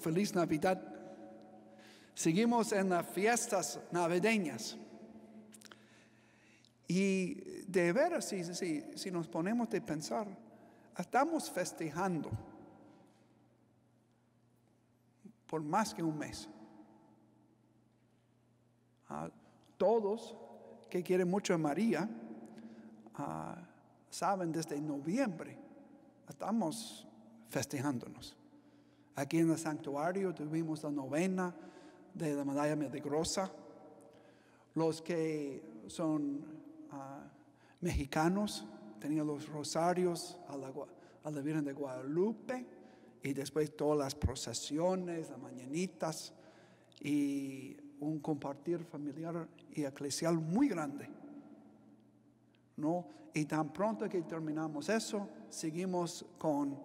feliz Navidad. Seguimos en las fiestas navideñas. Y de veras, si, si, si nos ponemos de pensar, estamos festejando por más que un mes. todos que quieren mucho a María saben desde noviembre estamos festejándonos. Aquí en el santuario tuvimos la novena de la medalla medigrosa. Los que son ah, mexicanos tenían los rosarios a la, Virgen de Guadalupe y después todas las procesiones, las mañanitas y un compartir familiar y eclesial muy grande. ¿No? Y tan pronto que terminamos eso, seguimos con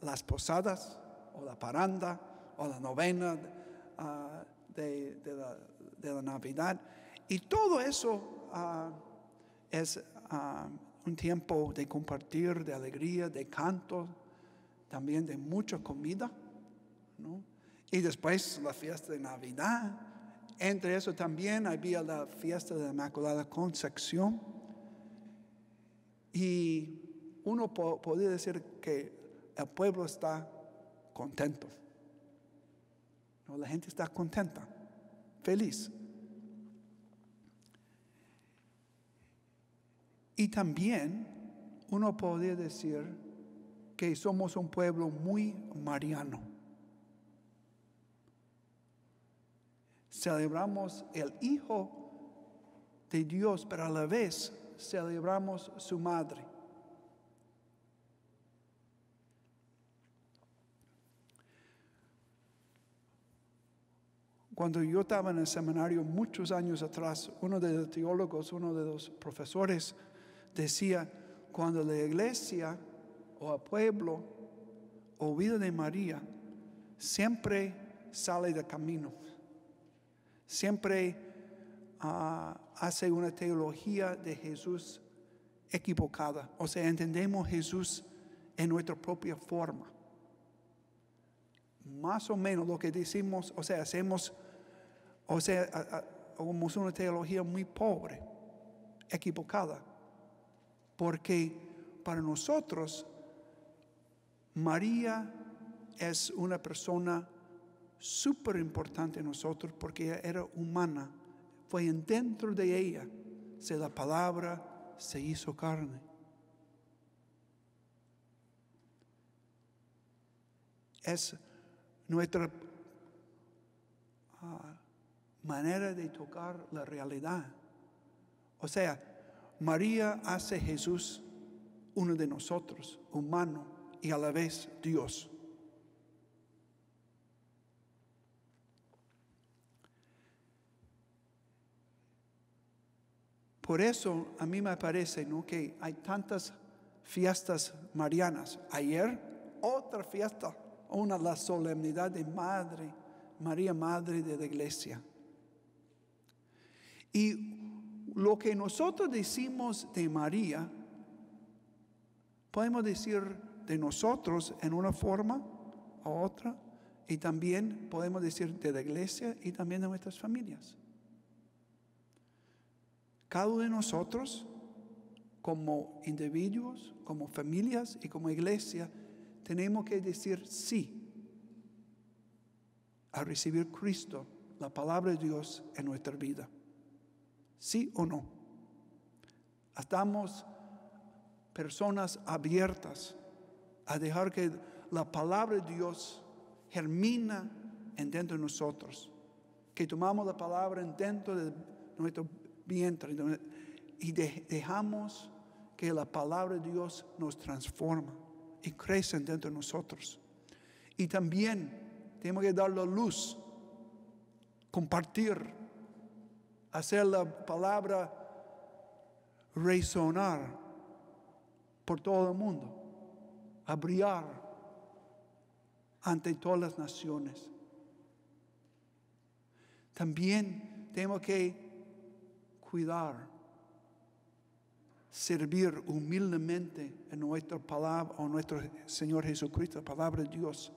las posadas la paranda o la novena ah, de, la, Navidad. Y todo eso ah, es ah, un tiempo de compartir, de alegría, de canto, también de mucha comida. Y después la fiesta de Navidad. Entre eso también había la fiesta de la Inmaculada Concepción. Y uno podría decir que el pueblo está contento. No, la gente está contenta, feliz. Y también uno podría decir que somos un pueblo muy mariano. Celebramos el Hijo de Dios, pero a la vez celebramos su madre. Cuando yo estaba en el seminario muchos años atrás, uno de los teólogos, uno de los profesores, decía, cuando la iglesia o el pueblo vida de María, siempre sale del camino, siempre ah, hace una teología de Jesús equivocada, o sea, entendemos Jesús en nuestra propia forma. Más o menos lo que decimos, o sea, hacemos o sea, es una teología muy pobre, equivocada. Porque para nosotros, María es una persona súper importante en nosotros porque ella era humana. Fue dentro de ella, se la palabra, se hizo carne. Es nuestra manera de tocar la realidad. O sea, María hace Jesús uno de nosotros, humano y a la vez Dios. Por eso a mí me parece ¿no? que hay tantas fiestas marianas. Ayer otra fiesta, una la solemnidad de Madre, María Madre de la Iglesia. Y lo que nosotros decimos de María, podemos decir de nosotros en una forma u otra, y también podemos decir de la iglesia y también de nuestras familias. Cada uno de nosotros, como individuos, como familias y como iglesia, tenemos que decir sí a recibir Cristo, la palabra de Dios en nuestra vida. ¿Sí o no? Estamos personas abiertas a dejar que la palabra de Dios germina dentro de nosotros, que tomamos la palabra dentro de nuestro vientre y dejamos que la palabra de Dios nos transforma y crece dentro de nosotros. Y también tenemos que dar la luz, compartir hacer la palabra resonar por todo el mundo, abriar ante todas las naciones. También tenemos que cuidar, servir humildemente en nuestra palabra, o nuestro Señor Jesucristo, palabra de Dios,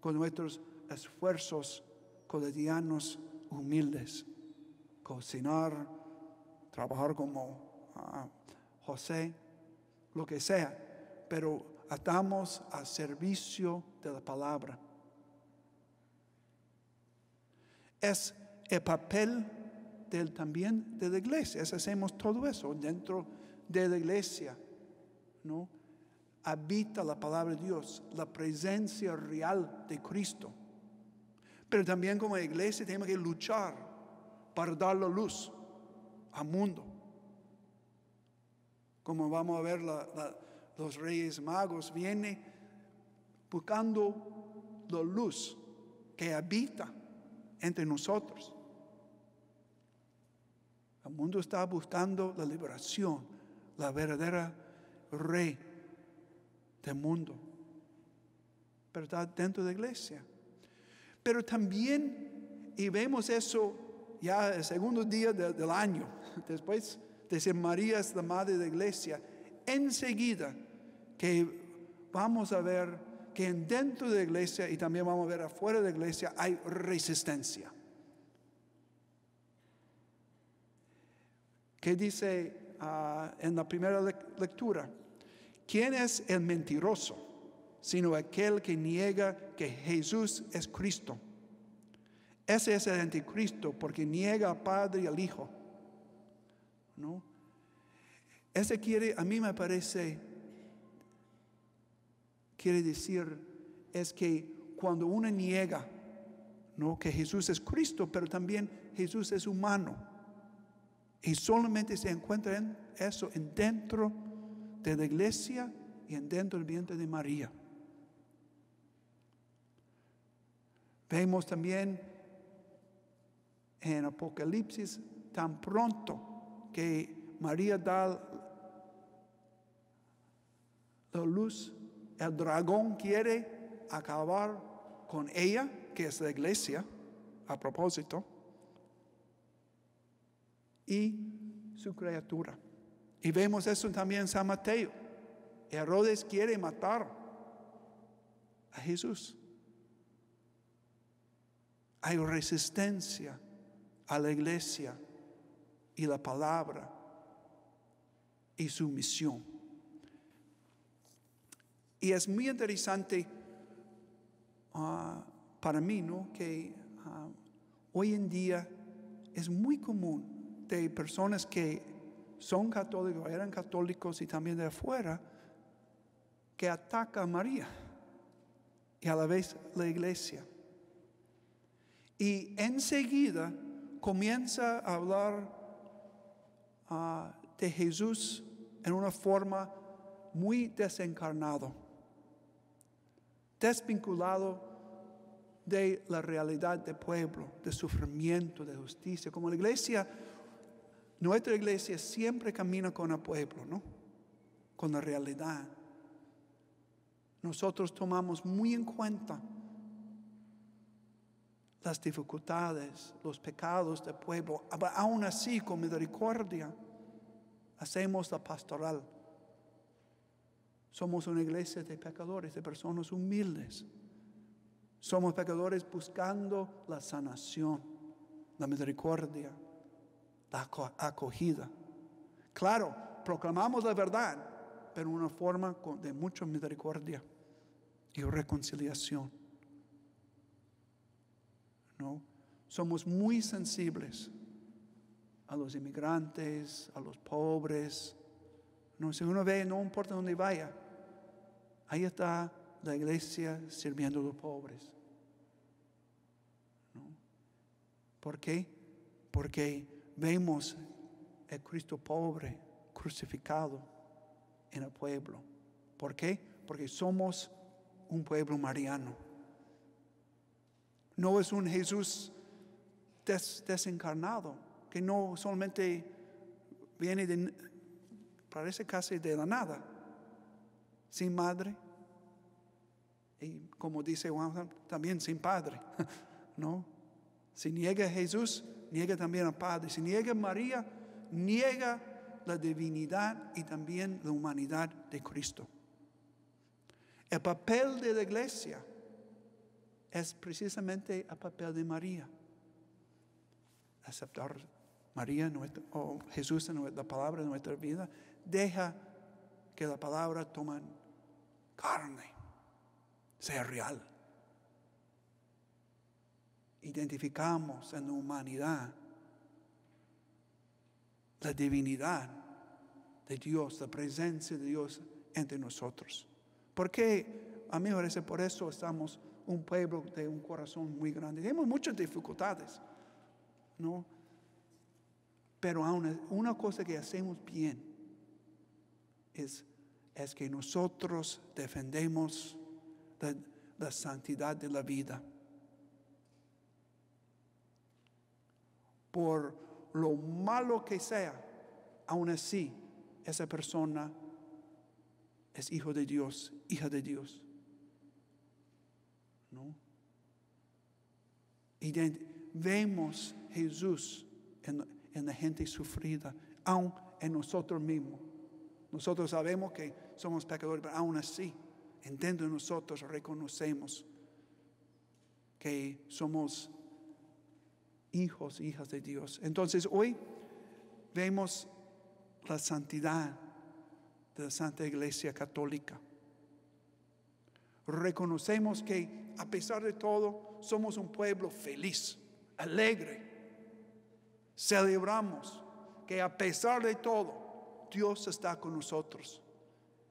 con nuestros esfuerzos cotidianos humildes cocinar, trabajar como ah, José, lo que sea, pero estamos al servicio de la palabra. Es el papel del, también de la iglesia, hacemos todo eso dentro de la iglesia, ¿no? Habita la palabra de Dios, la presencia real de Cristo. Pero también como iglesia tenemos que luchar para dar la luz al mundo. Como vamos a ver, los reyes magos vienen buscando la luz que habita entre nosotros. El mundo está buscando la liberación, la verdadera rey del mundo. Pero está dentro de la iglesia. Pero también, y vemos eso ya el segundo día del año, después de ser María es la madre de iglesia, enseguida que vamos a ver que dentro de la iglesia y también vamos a ver afuera de la iglesia hay resistencia. ¿Qué dice ah, en la primera lectura? ¿Quién es el mentiroso? Sino aquel que niega que Jesús es Cristo. Ese es el anticristo porque niega al Padre y al Hijo. ¿No? Ese quiere, a mí me parece, quiere decir, es que cuando uno niega, ¿no? Que Jesús es Cristo, pero también Jesús es humano. Y solamente se encuentra en eso en dentro de la iglesia y en dentro del vientre de María. Vemos también en Apocalipsis tan pronto que María da la luz, el dragón quiere acabar con ella, que es la iglesia, a propósito, y su criatura. Y vemos eso también en San Mateo. Herodes quiere matar a Jesús. Hay resistencia a la iglesia y la palabra y su misión. Y es muy interesante ah, para mí, ¿no? Que ah, hoy en día es muy común de personas que son católicos, eran católicos y también de afuera, que ataca a María y a la vez la iglesia. Y enseguida comienza a hablar ah, de Jesús en una forma muy desencarnado, desvinculado de la realidad del pueblo, de sufrimiento, de justicia. Como la iglesia, nuestra iglesia siempre camina con el pueblo, ¿no? Con la realidad. Nosotros tomamos muy en cuenta las dificultades, los pecados del pueblo, aún así con misericordia hacemos la pastoral. Somos una iglesia de pecadores, de personas humildes. Somos pecadores buscando la sanación, la misericordia, la acogida. Claro, proclamamos la verdad, pero en una forma de mucha misericordia y reconciliación. Somos muy sensibles a los inmigrantes, a los pobres. No, si uno ve, no importa dónde vaya, ahí está la iglesia sirviendo a los pobres. ¿Por qué? Porque vemos a Cristo pobre crucificado en el pueblo. ¿Por qué? Porque somos un pueblo mariano. No es un Jesús desencarnado, que no solamente viene de, parece casi de la nada, sin madre. Y como dice Juan, también sin padre, ¿no? Si niega a Jesús, niega también al Padre. Si niega a María, niega la divinidad y también la humanidad de Cristo. El papel de la iglesia es precisamente el papel de María. Aceptar María o Jesús en la palabra de nuestra vida, deja que la palabra tome carne, sea real. Identificamos en la humanidad la divinidad de Dios, la presencia de Dios entre nosotros. Porque a mí me parece por eso estamos un pueblo de un corazón muy grande. Tenemos muchas dificultades, ¿no? Pero aún una cosa que hacemos bien es, que nosotros defendemos la, santidad de la vida. Por lo malo que sea, aún así, esa persona es hijo de Dios, hija de Dios. Y vemos Jesús en, la gente sufrida, aún en nosotros mismos. Nosotros sabemos que somos pecadores, pero aún así, dentro nosotros reconocemos que somos hijos, hijas de Dios. Entonces hoy vemos la santidad de la Santa Iglesia Católica. Reconocemos que a pesar de todo, somos un pueblo feliz, alegre. Celebramos que a pesar de todo, Dios está con nosotros.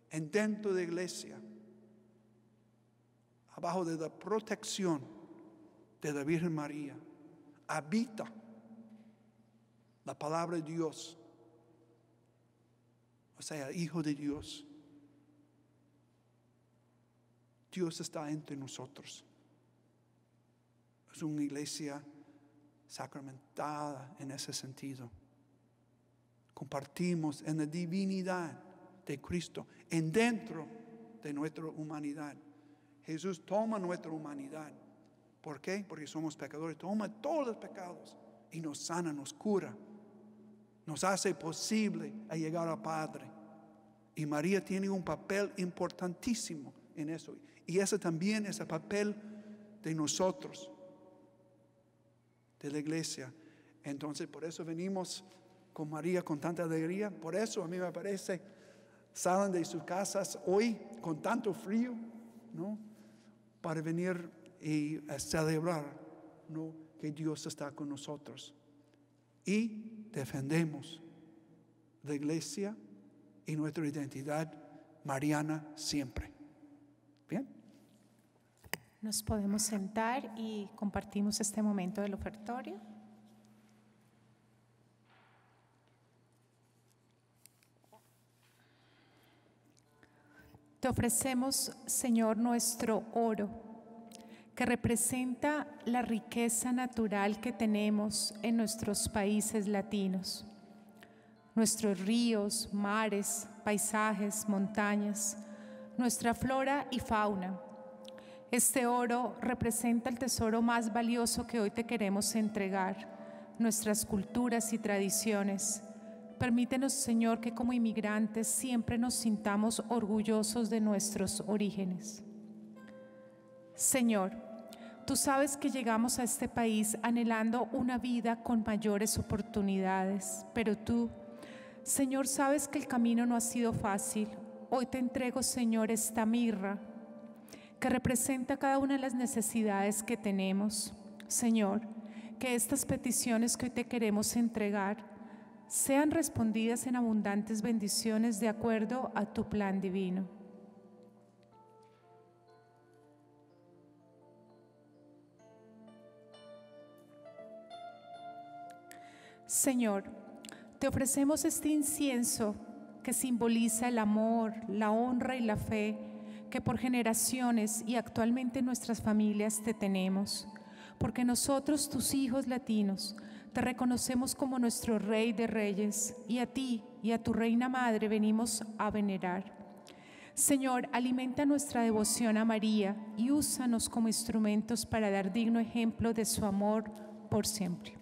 En dentro de iglesia, abajo de la protección de la Virgen María, habita la palabra de Dios, o sea, Hijo de Dios. Dios está entre nosotros. Es una iglesia sacramentada en ese sentido. Compartimos en la divinidad de Cristo, en dentro de nuestra humanidad. Jesús toma nuestra humanidad. ¿Por qué? Porque somos pecadores. Toma todos los pecados y nos sana, nos cura. Nos hace posible llegar al Padre. Y María tiene un papel importantísimo en eso. Y ese también es el papel de nosotros, de la iglesia. Entonces, por eso venimos con María con tanta alegría. Por eso a mí me parece, salen de sus casas hoy con tanto frío, ¿no? Para venir y celebrar, ¿no? Que Dios está con nosotros. Y defendemos la iglesia y nuestra identidad mariana siempre. Nos podemos sentar y compartimos este momento del ofertorio. Te ofrecemos, Señor, nuestro oro, que representa la riqueza natural que tenemos en nuestros países latinos, nuestros ríos, mares, paisajes, montañas nuestra flora y fauna. Este oro representa el tesoro más valioso que hoy te queremos entregar, nuestras culturas y tradiciones. Permítenos, Señor, que como inmigrantes siempre nos sintamos orgullosos de nuestros orígenes. Señor, tú sabes que llegamos a este país anhelando una vida con mayores oportunidades, pero tú, Señor, sabes que el camino no ha sido fácil Hoy te entrego, Señor, esta mirra que representa cada una de las necesidades que tenemos. Señor, que estas peticiones que hoy te queremos entregar sean respondidas en abundantes bendiciones de acuerdo a tu plan divino. Señor, te ofrecemos este incienso que simboliza el amor, la honra y la fe que por generaciones y actualmente nuestras familias te tenemos, porque nosotros, tus hijos latinos, te reconocemos como nuestro Rey de Reyes y a ti y a tu Reina Madre venimos a venerar. Señor, alimenta nuestra devoción a María y úsanos como instrumentos para dar digno ejemplo de su amor por siempre.